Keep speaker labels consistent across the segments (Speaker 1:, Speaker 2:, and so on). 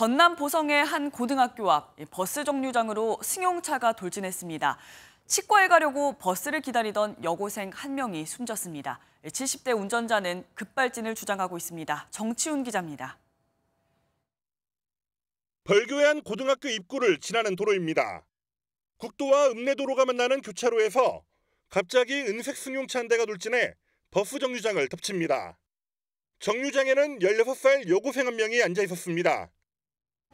Speaker 1: 전남 보성의 한 고등학교 앞 버스 정류장으로 승용차가 돌진했습니다. 치과에 가려고 버스를 기다리던 여고생 한 명이 숨졌습니다. 70대 운전자는 급발진을 주장하고 있습니다. 정치훈 기자입니다.
Speaker 2: 벌교의 한 고등학교 입구를 지나는 도로입니다. 국도와 읍내도로가 만나는 교차로에서 갑자기 은색 승용차 한 대가 돌진해 버스 정류장을 덮칩니다. 정류장에는 16살 여고생 한 명이 앉아 있었습니다.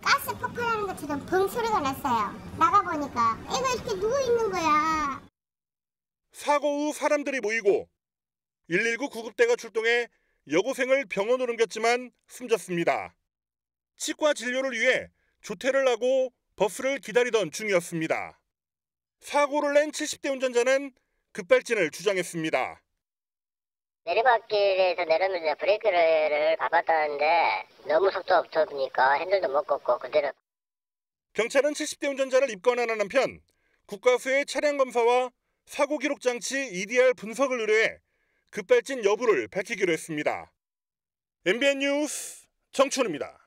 Speaker 2: 가스 폭발하는 것처럼 벙 소리가 났어요. 나가보니까 애가 이렇게 누워있는 거야. 사고 후 사람들이 모이고 119 구급대가 출동해 여고생을 병원으로 옮겼지만 숨졌습니다. 치과 진료를 위해 조퇴를 하고 버스를 기다리던 중이었습니다. 사고를 낸 70대 운전자는 급발진을 주장했습니다.
Speaker 3: 내리막길에서 내려면서 브레이크를 밟았다는데 너무 속도 없으니까 핸들도 못 걷고 그대로.
Speaker 2: 경찰은 70대 운전자를 입건하는 한편 국가 수의 차량 검사와 사고 기록 장치 EDR 분석을 의뢰해 급발진 여부를 밝히기로 했습니다. MBN 뉴스 정춘입니다.